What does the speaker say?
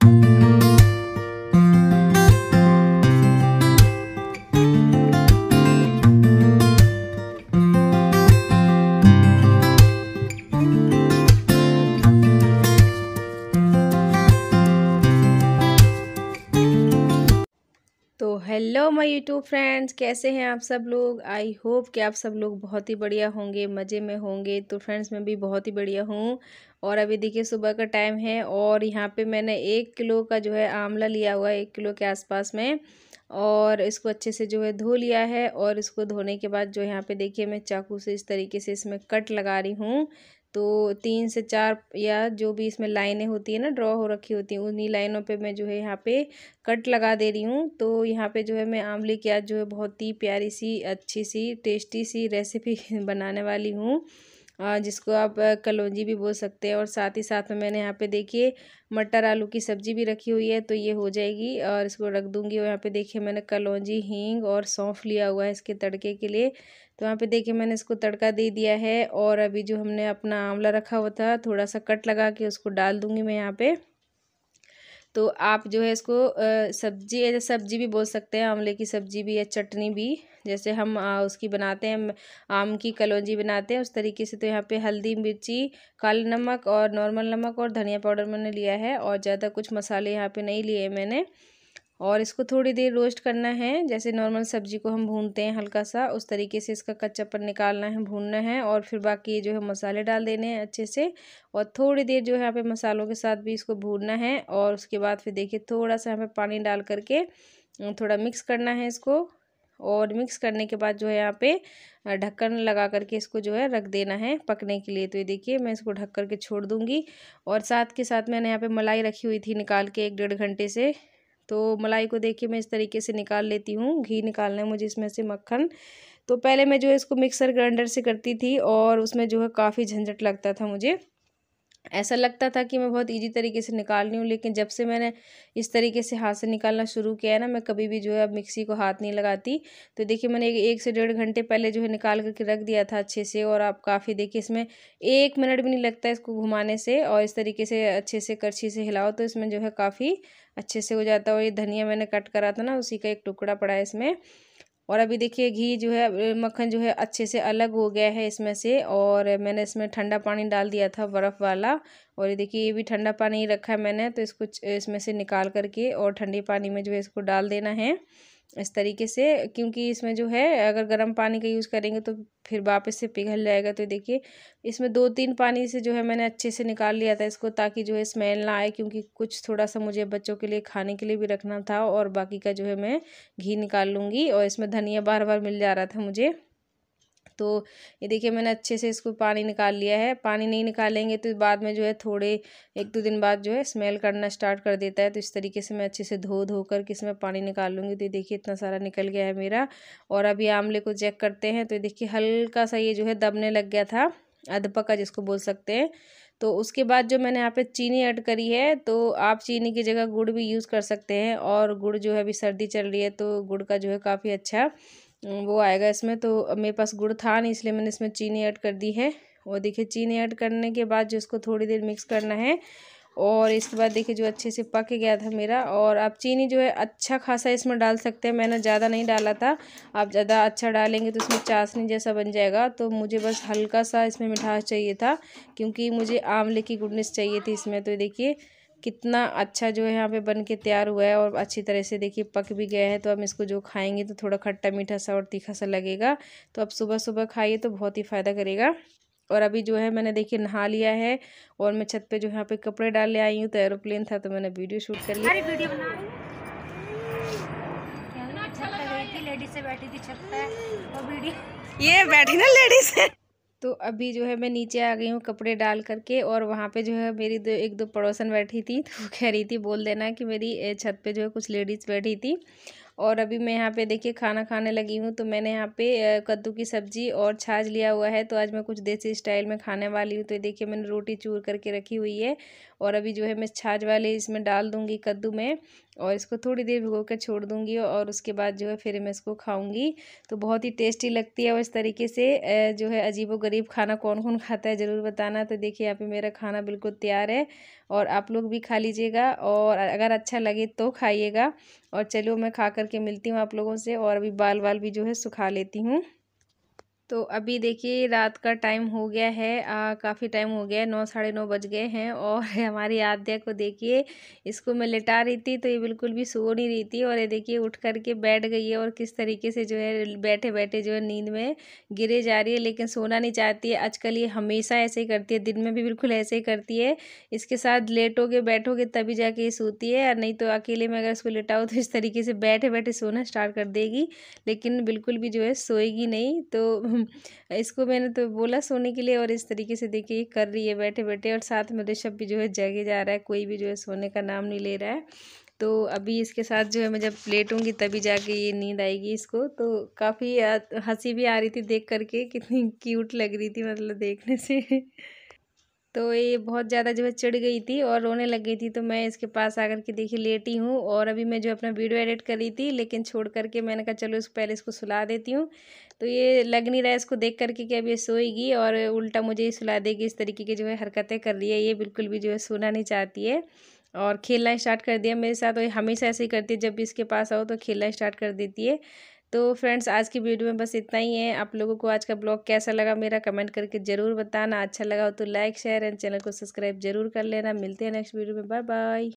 thank you hello my YouTube friends कैसे हैं आप सब लोग आई होप कि आप सब लोग बहुत ही बढ़िया होंगे मज़े में होंगे तो फ्रेंड्स मैं भी बहुत ही बढ़िया हूँ और अभी देखिए सुबह का टाइम है और यहाँ पे मैंने एक किलो का जो है आंवला लिया हुआ है एक किलो के आसपास में और इसको अच्छे से जो है धो लिया है और इसको धोने के बाद जो यहाँ पे देखिए मैं चाकू से इस तरीके से इसमें कट लगा रही हूँ तो तीन से चार या जो भी इसमें लाइनें होती है ना ड्रॉ हो रखी होती हैं उन्हीं लाइनों पे मैं जो है यहाँ पे कट लगा दे रही हूँ तो यहाँ पे जो है मैं आंवले की आज जो है बहुत ही प्यारी सी अच्छी सी टेस्टी सी रेसिपी बनाने वाली हूँ जिसको आप कलौजी भी बोल सकते हैं और साथ ही साथ में मैंने यहाँ पे देखिए मटर आलू की सब्ज़ी भी रखी हुई है तो ये हो जाएगी और इसको रख दूँगी और यहाँ पे देखिए मैंने कलौजी हींग और सौंफ लिया हुआ है इसके तड़के के लिए तो यहाँ पे देखिए मैंने इसको तड़का दे दिया है और अभी जो हमने अपना आंवला रखा हुआ था थोड़ा सा कट लगा के उसको डाल दूँगी मैं यहाँ पर तो आप जो है इसको सब्जी सब्जी भी बोल सकते हैं आंवले की सब्जी भी या चटनी भी जैसे हम उसकी बनाते हैं आम की कलौजी बनाते हैं उस तरीके से तो यहाँ पे हल्दी मिर्ची काला नमक और नॉर्मल नमक और धनिया पाउडर मैंने लिया है और ज़्यादा कुछ मसाले यहाँ पे नहीं लिए मैंने और इसको थोड़ी देर रोस्ट करना है जैसे नॉर्मल सब्जी को हम भूनते हैं हल्का सा उस तरीके से इसका कच्चापन निकालना है भूनना है और फिर बाकी जो है मसाले डाल देने हैं अच्छे से और थोड़ी देर जो है यहाँ पे मसालों के साथ भी इसको भूनना है और उसके बाद फिर देखिए थोड़ा सा यहाँ पे पानी डाल करके थोड़ा मिक्स करना है इसको और मिक्स करने के बाद जो है यहाँ पे ढक्कन लगा करके इसको जो है रख देना है पकने के लिए तो ये देखिए मैं इसको ढक करके छोड़ दूँगी और साथ के साथ मैंने यहाँ पे मलाई रखी हुई थी निकाल के एक डेढ़ घंटे से तो मलाई को देखिए मैं इस तरीके से निकाल लेती हूँ घी निकालना है मुझे इसमें से मक्खन तो पहले मैं जो है इसको मिक्सर ग्राइंडर से करती थी और उसमें जो है काफ़ी झंझट लगता था मुझे ऐसा लगता था कि मैं बहुत इजी तरीके से निकाल रही हूँ लेकिन जब से मैंने इस तरीके से हाथ से निकालना शुरू किया है ना मैं कभी भी जो है अब मिक्सी को हाथ नहीं लगाती तो देखिए मैंने एक से डेढ़ घंटे पहले जो है निकाल करके रख दिया था अच्छे से और आप काफ़ी देखिए इसमें एक मिनट भी नहीं लगता इसको घुमाने से और इस तरीके से अच्छे से करछी से हिलाओ तो इसमें जो है काफ़ी अच्छे से हो जाता है और ये धनिया मैंने कट करा था ना उसी का एक टुकड़ा पड़ा है इसमें और अभी देखिए घी जो है मक्खन जो है अच्छे से अलग हो गया है इसमें से और मैंने इसमें ठंडा पानी डाल दिया था बर्फ़ वाला और ये देखिए ये भी ठंडा पानी रखा है मैंने तो इसको इसमें से निकाल करके और ठंडे पानी में जो है इसको डाल देना है इस तरीके से क्योंकि इसमें जो है अगर गर्म पानी का यूज़ करेंगे तो फिर वापस से पिघल जाएगा तो देखिए इसमें दो तीन पानी से जो है मैंने अच्छे से निकाल लिया था इसको ताकि जो है स्मेल ना आए क्योंकि कुछ थोड़ा सा मुझे बच्चों के लिए खाने के लिए भी रखना था और बाकी का जो है मैं घी निकाल लूँगी और इसमें धनिया बार बार मिल जा रहा था मुझे तो ये देखिए मैंने अच्छे से इसको पानी निकाल लिया है पानी नहीं निकालेंगे तो बाद में जो है थोड़े एक दो दिन बाद जो है स्मेल करना स्टार्ट कर देता है तो इस तरीके से मैं अच्छे से धो धो कर किस इसमें पानी निकाल लूँगी तो ये देखिए इतना सारा निकल गया है मेरा और अभी आमले को चेक करते हैं तो ये देखिए हल्का सा ये जो है दबने लग गया था अधपका जिसको बोल सकते हैं तो उसके बाद जो मैंने यहाँ पे चीनी ऐड करी है तो आप चीनी की जगह गुड़ भी यूज़ कर सकते हैं और गुड़ जो है अभी सर्दी चल रही है तो गुड़ का जो है काफ़ी अच्छा वो आएगा इसमें तो मेरे पास गुड़ था नहीं इसलिए मैंने इसमें चीनी ऐड कर दी है और देखिए चीनी ऐड करने के बाद जो इसको थोड़ी देर मिक्स करना है और इसके बाद देखिए जो अच्छे से पक गया था मेरा और आप चीनी जो है अच्छा खासा इसमें डाल सकते हैं मैंने ज़्यादा नहीं डाला था आप ज़्यादा अच्छा डालेंगे तो इसमें चाशनी जैसा बन जाएगा तो मुझे बस हल्का सा इसमें मिठास चाहिए था क्योंकि मुझे आंवले की गुडनेस चाहिए थी इसमें तो देखिए कितना अच्छा जो है यहाँ पे बन के तैयार हुआ है और अच्छी तरह से देखिए पक भी गया है तो हम इसको जो खाएंगे तो थोड़ा खट्टा मीठा सा और तीखा सा लगेगा तो अब सुबह सुबह खाइए तो बहुत ही फ़ायदा करेगा और अभी जो है मैंने देखिए नहा लिया है और मैं छत पे जो यहाँ पे कपड़े डाल ले आई हूँ तो एरोप्लेन था तो मैंने वीडियो शूट कर लिया लेडीज से बैठी थी छत ये बैठी ना लेडीज तो अभी जो है मैं नीचे आ गई हूँ कपड़े डाल करके और वहाँ पे जो है मेरी दो एक दो पड़ोसन बैठी थी तो वो कह रही थी बोल देना कि मेरी छत पे जो है कुछ लेडीज़ बैठी थी और अभी मैं यहाँ पे देखिए खाना खाने लगी हूँ तो मैंने यहाँ पे कद्दू की सब्ज़ी और छाछ लिया हुआ है तो आज मैं कुछ देसी स्टाइल में खाने वाली हूँ तो देखिए मैंने रोटी चूर करके रखी हुई है और अभी जो है मैं छाछ वाले इसमें डाल दूँगी कद्दू में और इसको थोड़ी देर भिगो कर छोड़ दूँगी और उसके बाद जो है फिर मैं इसको खाऊँगी तो बहुत ही टेस्टी लगती है और इस तरीके से जो है गरीब खाना कौन कौन खाता है ज़रूर बताना तो देखिए यहाँ पे मेरा खाना बिल्कुल तैयार है और आप लोग भी खा लीजिएगा और अगर अच्छा लगे तो खाइएगा और चलो मैं खा करके मिलती हूँ आप लोगों से और अभी बाल बाल भी जो है सुखा लेती हूँ तो अभी देखिए रात का टाइम हो गया है काफ़ी टाइम हो गया है नौ साढ़े नौ बज गए हैं और हमारी आद्या को देखिए इसको मैं लेटा रही थी तो ये बिल्कुल भी सो नहीं रही थी और ये देखिए उठ करके बैठ गई है और किस तरीके से जो है बैठे बैठे जो है नींद में गिरे जा रही है लेकिन सोना नहीं चाहती है आजकल ये हमेशा ऐसे ही करती है दिन में भी बिल्कुल ऐसे ही करती है इसके साथ लेटोगे बैठोगे तभी जाके ये सोती है नहीं तो अकेले में अगर इसको लेटाओ तो इस तरीके से बैठे बैठे सोना स्टार्ट कर देगी लेकिन बिल्कुल भी जो है सोएगी नहीं तो इसको मैंने तो बोला सोने के लिए और इस तरीके से देखिए ये कर रही है बैठे बैठे और साथ में ऋषभ तो भी जो है जगे जा रहा है कोई भी जो है सोने का नाम नहीं ले रहा है तो अभी इसके साथ जो है मैं जब लेटूँगी तभी जाके ये नींद आएगी इसको तो काफ़ी हंसी भी आ रही थी देख करके कितनी क्यूट लग रही थी मतलब देखने से तो ये बहुत ज़्यादा जो है चढ़ गई थी और रोने लग गई थी तो मैं इसके पास आकर के देखी लेटी हूँ और अभी मैं जो अपना वीडियो एडिट कर रही थी लेकिन छोड़ करके मैंने कहा चलो इसको पहले इसको सुला देती हूँ तो ये लग नहीं रहा है इसको देख करके कि अब ये सोएगी और उल्टा मुझे ही सुला देगी इस तरीके की जो है हरकतें कर रही है ये बिल्कुल भी जो है सोना नहीं चाहती है और खेलना स्टार्ट कर दिया मेरे साथ और हमेशा ऐसे ही करती है जब भी इसके पास आओ तो खेलना स्टार्ट कर देती है तो फ्रेंड्स आज की वीडियो में बस इतना ही है आप लोगों को आज का ब्लॉग कैसा लगा मेरा कमेंट करके ज़रूर बताना अच्छा लगा हो तो लाइक शेयर एंड चैनल को सब्सक्राइब जरूर कर लेना मिलते हैं नेक्स्ट वीडियो में बाय बाय